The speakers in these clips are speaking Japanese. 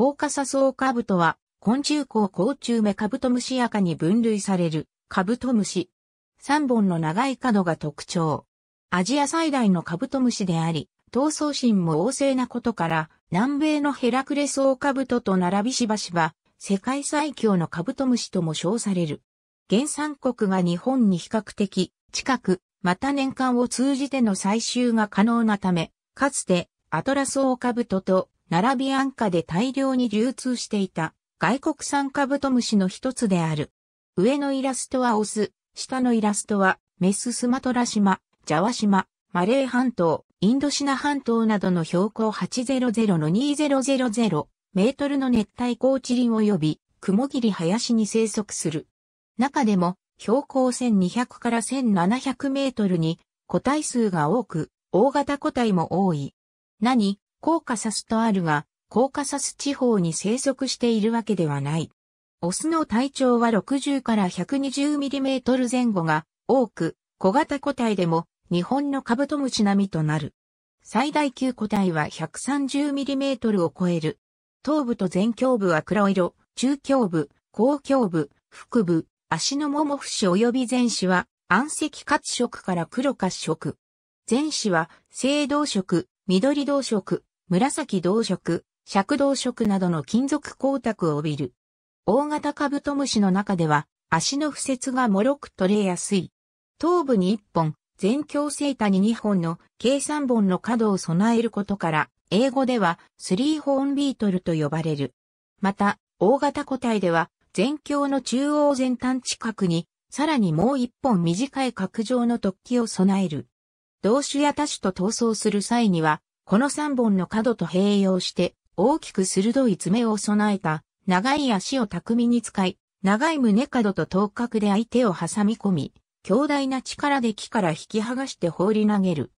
コーカサソウカブトは、昆虫綱甲虫目カブトムシ赤に分類されるカブトムシ。3本の長い角が特徴。アジア最大のカブトムシであり、闘争心も旺盛なことから、南米のヘラクレソウカブトと並びしばしば、世界最強のカブトムシとも称される。原産国が日本に比較的近く、また年間を通じての採集が可能なため、かつてアトラソオカブトと並び安価で大量に流通していた外国産カブトムシの一つである。上のイラストはオス、下のイラストはメススマトラ島、ジャワ島、マレー半島、インドシナ半島などの標高800の2000メートルの熱帯高地林及び雲霧林に生息する。中でも標高1200から1700メートルに個体数が多く、大型個体も多い。何コーカサスとあるが、コーカサス地方に生息しているわけではない。オスの体長は60から1 2 0トル前後が多く、小型個体でも日本のカブトムシ並みとなる。最大級個体は1 3 0トルを超える。頭部と前胸部は黒色、中胸部、後胸部、腹部、足のもも節及び前肢は暗赤褐色から黒褐色。前肢は青銅色、緑銅色、紫銅色、尺銅色などの金属光沢を帯びる。大型カブトムシの中では、足の付節が脆く取れやすい。頭部に1本、全強生体に2本の計3本の角を備えることから、英語ではスリーホーンビートルと呼ばれる。また、大型個体では、全強の中央前端近くに、さらにもう1本短い角状の突起を備える。同種や多種と闘争する際には、この3本の角と併用して大きく鋭い爪を備えた長い足を巧みに使い、長い胸角と頭角で相手を挟み込み、強大な力で木から引き剥がして放り投げる。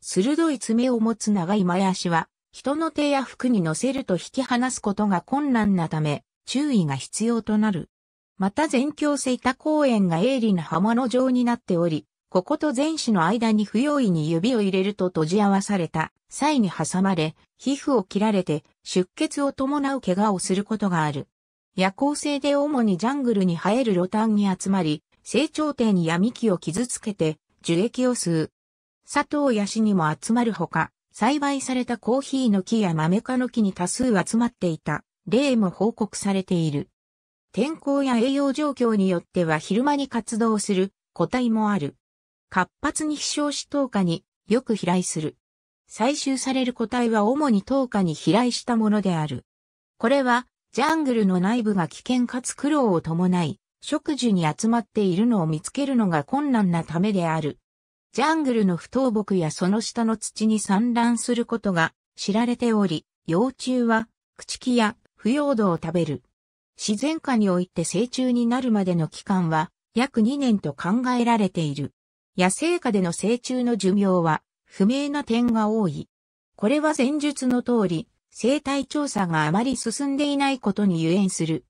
鋭い爪を持つ長い前足は、人の手や服に乗せると引き離すことが困難なため、注意が必要となる。また全境セ多公園が鋭利な浜の状になっており、ここと前肢の間に不用意に指を入れると閉じ合わされた際に挟まれ、皮膚を切られて出血を伴う怪我をすることがある。夜行性で主にジャングルに生えるロタンに集まり、成長点に闇木を傷つけて樹液を吸う。砂糖やシにも集まるほか、栽培されたコーヒーの木や豆科の木に多数集まっていた例も報告されている。天候や栄養状況によっては昼間に活動する個体もある。活発に飛翔し10日によく飛来する。採集される個体は主に10日に飛来したものである。これは、ジャングルの内部が危険かつ苦労を伴い、植樹に集まっているのを見つけるのが困難なためである。ジャングルの不倒木やその下の土に散乱することが知られており、幼虫は朽木や腐葉土を食べる。自然下において成虫になるまでの期間は約2年と考えられている。野生下での成虫の寿命は不明な点が多い。これは前述の通り、生態調査があまり進んでいないことに由縁する。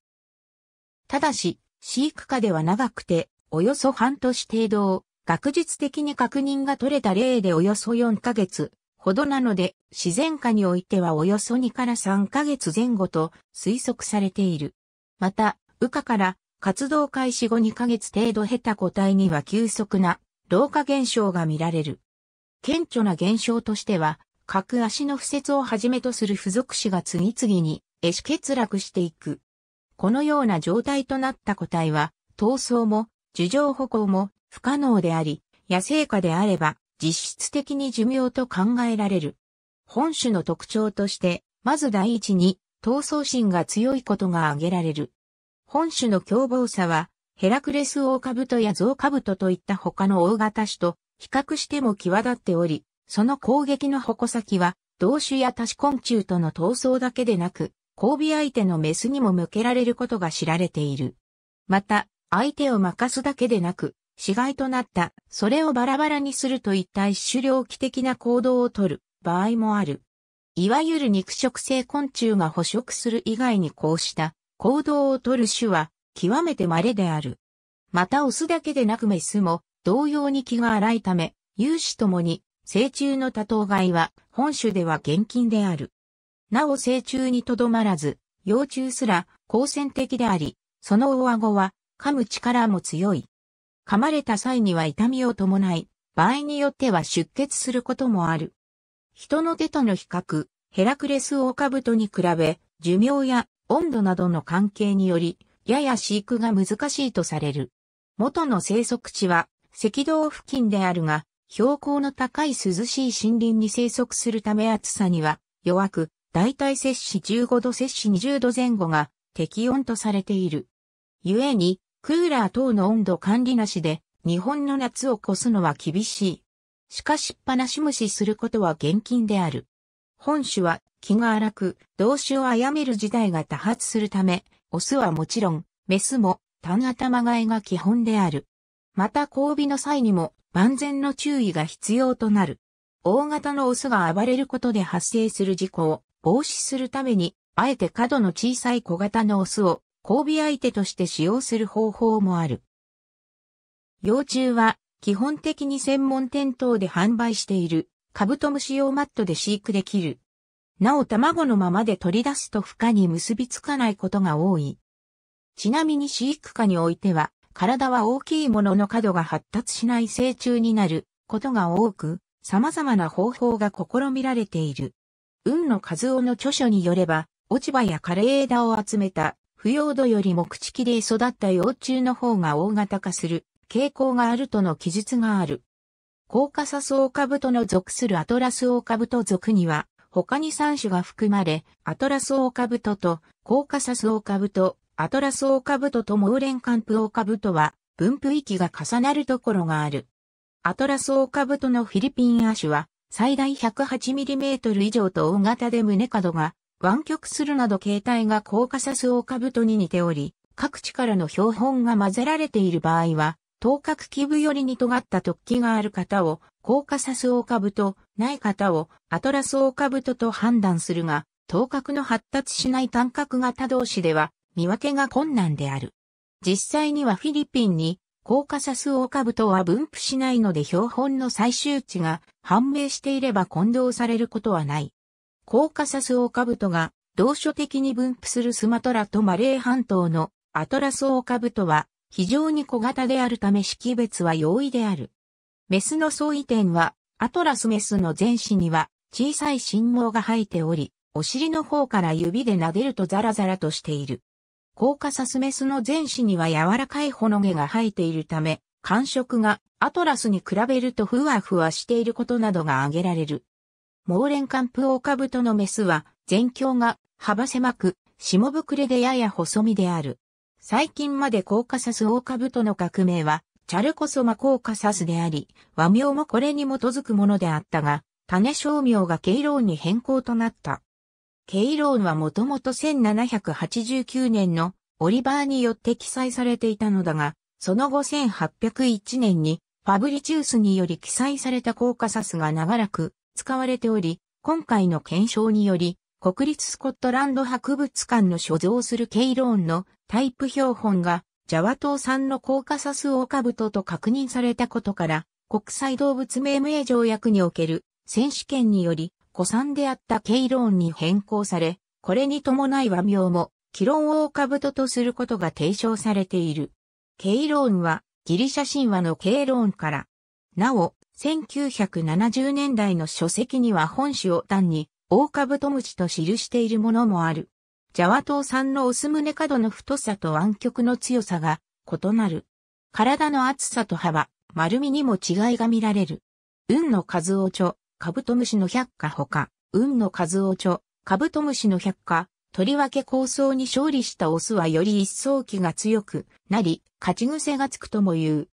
ただし、飼育下では長くて、およそ半年程度を、学術的に確認が取れた例でおよそ4ヶ月ほどなので、自然下においてはおよそ2から3ヶ月前後と推測されている。また、羽化から活動開始後2ヶ月程度経た個体には急速な老化現象が見られる。顕著な現象としては、各足の不節をはじめとする付属子が次々に壊死欠落していく。このような状態となった個体は、闘争も、樹状歩行も不可能であり、野生化であれば実質的に寿命と考えられる。本種の特徴として、まず第一に、闘争心が強いことが挙げられる。本種の凶暴さは、ヘラクレスオオカブトやゾウカブトといった他の大型種と比較しても際立っており、その攻撃の矛先は、同種や多種昆虫との闘争だけでなく、交尾相手のメスにも向けられることが知られている。また、相手を負かすだけでなく、死骸となった、それをバラバラにするといった一種猟奇的な行動をとる場合もある。いわゆる肉食性昆虫が捕食する以外にこうした行動をとる種は極めて稀である。またオスだけでなくメスも同様に気が荒いため、有志ともに、成虫の多頭飼いは本種では厳禁である。なお成虫にとどまらず、幼虫すら好戦的であり、その大顎は噛む力も強い。噛まれた際には痛みを伴い、場合によっては出血することもある。人の手との比較、ヘラクレスオオカブトに比べ、寿命や温度などの関係により、やや飼育が難しいとされる。元の生息地は赤道付近であるが、標高の高い涼しい森林に生息するため暑さには弱く、大体摂氏15度摂氏20度前後が適温とされている。故に、クーラー等の温度管理なしで、日本の夏を越すのは厳しい。しかしっぱなし無視することは厳禁である。本種は気が荒く、動詞を殺める事態が多発するため、オスはもちろん、メスも単頭飼えが基本である。また交尾の際にも万全の注意が必要となる。大型のオスが暴れることで発生する事故を防止するために、あえて角の小さい小型のオスを交尾相手として使用する方法もある。幼虫は基本的に専門店等で販売しているカブトムシ用マットで飼育できるなお卵のままで取り出すと孵化に結びつかないことが多い。ちなみに飼育下においては、体は大きいものの角が発達しない成虫になることが多く、様々な方法が試みられている。運の数夫の著書によれば、落ち葉や枯れ枝を集めた、腐葉土よりも朽ち木で育った幼虫の方が大型化する傾向があるとの記述がある。コーカサスオオカブトの属するアトラスオオカブト属には、他に3種が含まれ、アトラスオオカブトと、コーカサスオオカブト、アトラスオオカブトとモーレンカンプオオカブトは、分布域が重なるところがある。アトラスオオカブトのフィリピン亜種は、最大 108mm 以上と大型で胸角が湾曲するなど形態がコーカサスオオカブトに似ており、各地からの標本が混ぜられている場合は、頭角基部よりに尖った突起がある方をコーカサスオオカブト、ない方をアトラスオオカブトと判断するが、頭角の発達しない単角型同士では見分けが困難である。実際にはフィリピンにコーカサスオオカブトは分布しないので標本の最終値が判明していれば混同されることはない。コーカサスオオカブトが同所的に分布するスマトラとマレー半島のアトラスオオカブトは非常に小型であるため識別は容易である。メスの相違点はアトラスメスの前肢には小さい心毛が生えており、お尻の方から指で撫でるとザラザラとしている。コーカサスメスの前肢には柔らかいほの毛が生えているため、感触がアトラスに比べるとふわふわしていることなどが挙げられる。モーレンカンプオオカブトのメスは、全胸が幅狭く、下膨れでやや細身である。最近までコーカサスオオカブトの革命は、チャルコソマコーカサスであり、和名もこれに基づくものであったが、種商名がケイローンに変更となった。ケイローンはもともと1789年のオリバーによって記載されていたのだが、その後1801年にファブリチウスにより記載されたコーカサスが長らく使われており、今回の検証により、国立スコットランド博物館の所蔵するケイローンのタイプ標本がジャワ島産のコーカサスオオカブトと確認されたことから、国際動物命名条約における選手権により、古参であったケイローンに変更され、これに伴い和名も、キロンオオカブトとすることが提唱されている。ケイローンは、ギリシャ神話のケイローンから、なお、1970年代の書籍には本種を単に、オオカブトムシと記しているものもある。ジャワ島産のオスムネ角の太さと湾曲の強さが異なる。体の厚さと幅、丸みにも違いが見られる。運の数をちょ、カブトムシの百科ほか、運の数をちょ、カブトムシの百科、とりわけ構想に勝利したオスはより一層気が強くなり、勝ち癖がつくとも言う。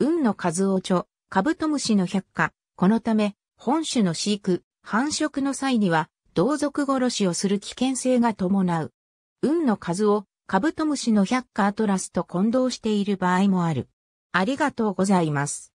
運の数をちょ、カブトムシの百科、このため、本種の飼育、繁殖の際には、同族殺しをする危険性が伴う。運の数をカブトムシの百科アトラスと混同している場合もある。ありがとうございます。